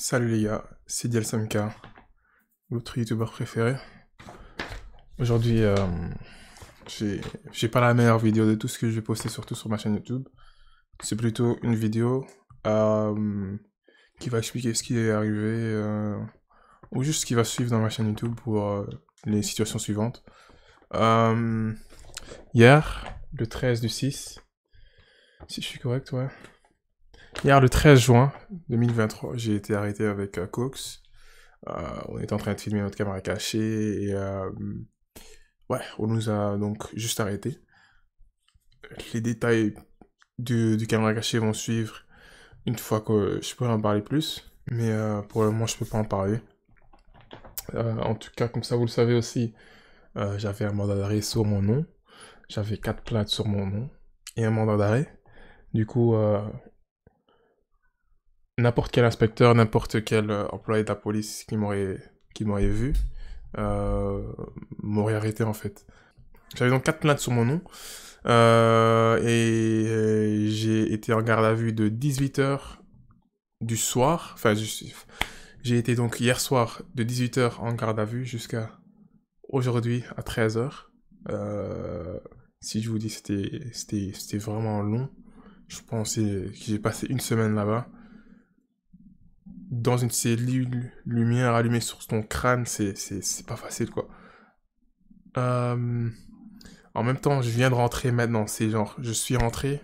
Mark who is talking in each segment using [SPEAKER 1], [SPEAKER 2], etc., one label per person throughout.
[SPEAKER 1] Salut les gars, c'est Dielsamka, votre youtubeur préféré. Aujourd'hui, euh, j'ai pas la meilleure vidéo de tout ce que je vais poster, surtout sur ma chaîne YouTube. C'est plutôt une vidéo euh, qui va expliquer ce qui est arrivé, euh, ou juste ce qui va suivre dans ma chaîne YouTube pour les situations suivantes. hier, le 13 du 6, si je suis correct, ouais. Hier, le 13 juin 2023, j'ai été arrêté avec euh, Cox. Euh, on était en train de filmer notre caméra cachée et euh, ouais, on nous a donc juste arrêté. Les détails du, caméra cachée vont suivre une fois que je pourrai en parler plus, mais pour le moment, je peux pas en parler. en tout cas, comme ça, vous le savez aussi, j'avais un mandat d'arrêt sur mon nom, j'avais quatre plaintes sur mon nom et un mandat d'arrêt. Du coup, n'importe quel inspecteur, n'importe quel euh, employé de la police qui m'aurait qui m'aurait vu euh, m'aurait arrêté en fait. J'avais donc quatre plaintes sur mon nom euh, et, j'ai été en garde à vue de 18h du soir, enfin j'ai été donc hier soir de 18h en garde à vue jusqu'à aujourd'hui à 13h. si je vous dis c'était c'était vraiment long, je pensais que j'ai passé une semaine là-bas dans une cellule lumière allumée sur ton crâne, c'est, pas facile, quoi. Euh, en même temps, je viens de rentrer maintenant. C'est genre, je suis rentré,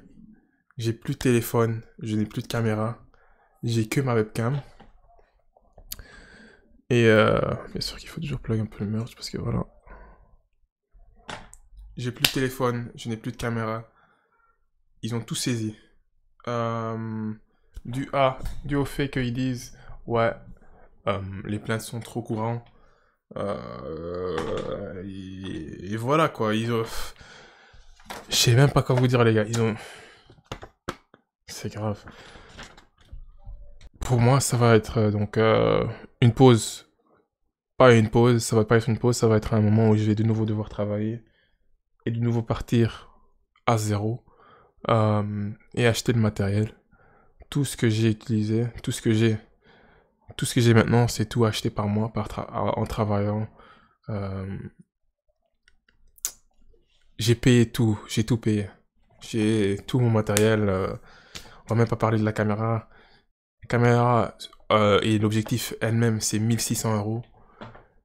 [SPEAKER 1] j'ai plus de téléphone, je n'ai plus de caméra, j'ai que ma webcam. Et euh, bien sûr qu'il faut toujours plug un peu le merge parce que voilà. J'ai plus de téléphone, je n'ai plus de caméra. Ils ont tout saisi. Euh, du A, dû au fait qu'ils disent ouais, hum, les plaintes sont trop courantes. Euh, et, voilà quoi, ils ont... Je sais même pas quoi vous dire les gars, ils ont... C'est grave. Pour moi, ça va être euh, donc euh, une pause. Pas une pause, ça va pas être une pause, ça va être un moment où je vais de nouveau devoir travailler et de nouveau partir à zéro hum, et acheter le matériel. Tout ce que j'ai utilisé, tout ce que j'ai tout ce que j'ai maintenant, c'est tout acheté par moi par en travaillant. Euh, j'ai payé tout, j'ai tout payé. J'ai tout mon matériel. Euh, on va même pas parler de la caméra. La caméra euh, et l'objectif elle-même, c'est 1600 euros.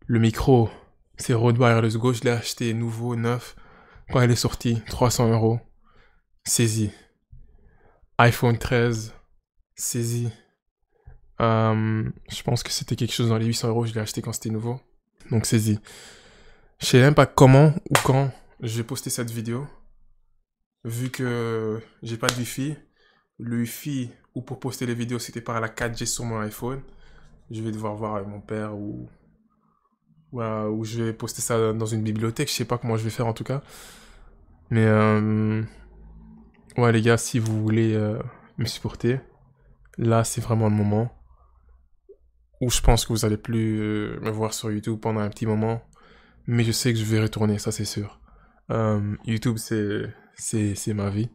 [SPEAKER 1] Le micro, c'est Rode Wireless Go. Je l'ai acheté nouveau, neuf. Quand elle est sortie, 300 euros. Saisi. iPhone 13, saisi. Euh, je pense que c'était quelque chose dans les 800 euros, je l'ai acheté quand c'était nouveau. Donc saisi. Je sais même pas comment ou quand je vais poster cette vidéo. Vu que j'ai pas de Wi-Fi, le Wi-Fi ou pour poster les vidéos c'était par la 4G sur mon iPhone. Je vais devoir voir avec mon père euh, ou je vais poster ça dans une bibliothèque. Je sais pas comment je vais faire en tout cas. Mais euh, ouais les gars, si vous voulez me supporter, là c'est vraiment le moment où je pense que vous allez plus euh, me voir sur YouTube pendant un petit moment, mais je sais que je vais retourner, ça c'est sûr. Euh, YouTube, c'est, c'est, ma vie.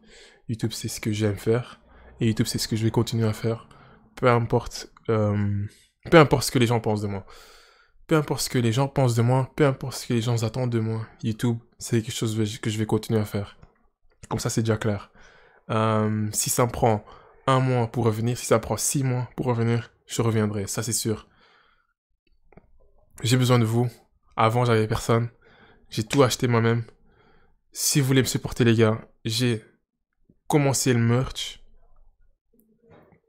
[SPEAKER 1] YouTube, c'est ce que j'aime faire. Et YouTube, c'est ce que je vais continuer à faire. Peu importe, euh, peu importe ce que les gens pensent de moi. Peu importe ce que les gens pensent de moi, peu importe ce que les gens attendent de moi. YouTube, c'est quelque chose que je vais continuer à faire. Comme ça, c'est déjà clair. si ça prend un mois pour revenir, si ça prend six mois pour revenir, je reviendrai, ça c'est sûr. J'ai besoin de vous. Avant, j'avais personne. J'ai tout acheté moi-même. Si vous voulez me supporter, les gars, j'ai commencé le merch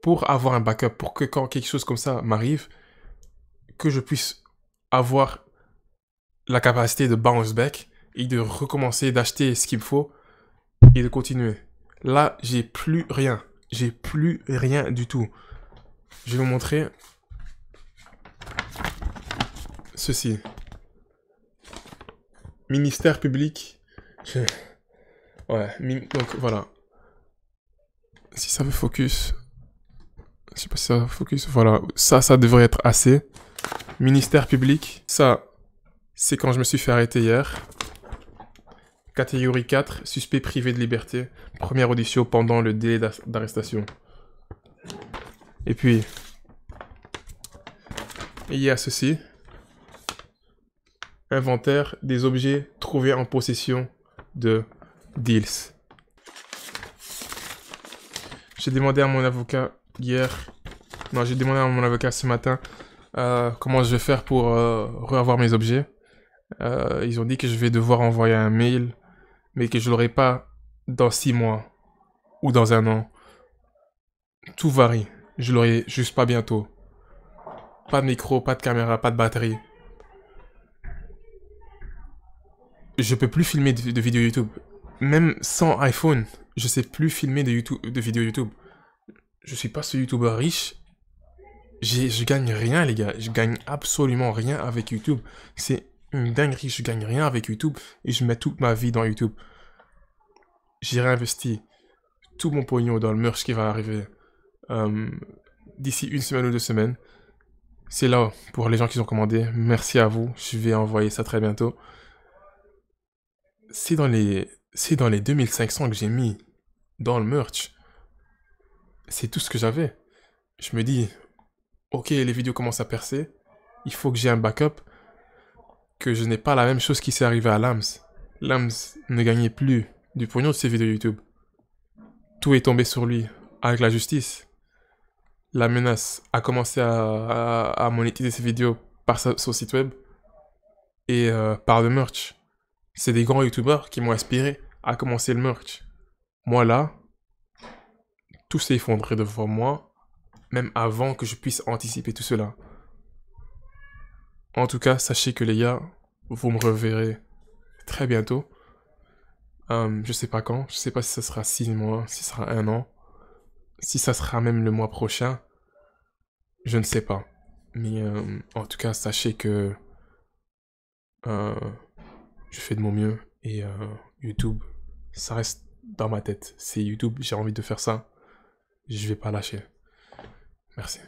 [SPEAKER 1] pour avoir un backup, pour que quand quelque chose comme ça m'arrive, que je puisse avoir la capacité de bounce back et de recommencer d'acheter ce qu'il me faut et de continuer. Là, j'ai plus rien. J'ai plus rien du tout je vais vous montrer ceci. Ministère public. Ouais, donc voilà. Si ça veut focus. Je sais pas si ça focus. Voilà, ça, ça devrait être assez. Ministère public. Ça, c'est quand je me suis fait arrêter hier. Catégorie 4, suspect privé de liberté. Première audition pendant le délai d'arrestation. Et puis, il y a ceci. Inventaire des objets trouvés en possession de Deals. J'ai demandé à mon avocat hier, non, j'ai demandé à mon avocat ce matin euh, comment je vais faire pour euh, revoir mes objets. Euh, ils ont dit que je vais devoir envoyer un mail, mais que je l'aurai pas dans six mois ou dans un an. Tout varie. Je l'aurai juste pas bientôt. Pas de micro, pas de caméra, pas de batterie. Je peux plus filmer de, vidéos YouTube. Même sans iPhone, je sais plus filmer de, YouTube, de vidéos YouTube. Je suis pas ce YouTuber riche. Je gagne rien, les gars. Je gagne absolument rien avec YouTube. C'est une dinguerie. Je gagne rien avec YouTube et je mets toute ma vie dans YouTube. J'ai réinvesti tout mon pognon dans le merch qui va arriver. Euh, d'ici une semaine ou deux semaines. C'est là pour les gens qui ont commandé. Merci à vous. Je vais envoyer ça très bientôt. C'est dans les, c'est dans les 2500 que j'ai mis dans le merch. C'est tout ce que j'avais. Je me dis, ok, les vidéos commencent à percer. Il faut que j'ai un backup. Que je n'ai pas la même chose qui s'est arrivée à Lams. Lams ne gagnait plus du pognon de ses vidéos YouTube. Tout est tombé sur lui avec la justice la menace a commencé à, monétiser ses vidéos par son site web et euh, par le merch. C'est des grands Youtubers qui m'ont inspiré à commencer le merch. Moi là, tout s'est effondré devant moi, même avant que je puisse anticiper tout cela. En tout cas, sachez que les gars, vous me reverrez très bientôt. Euh, je sais pas quand, je sais pas si ça sera 6 mois, si ça sera un an si ça sera même le mois prochain, je ne sais pas. Mais euh, en tout cas, sachez que euh, je fais de mon mieux et euh, YouTube, ça reste dans ma tête. C'est YouTube, j'ai envie de faire ça. Je vais pas lâcher. Merci.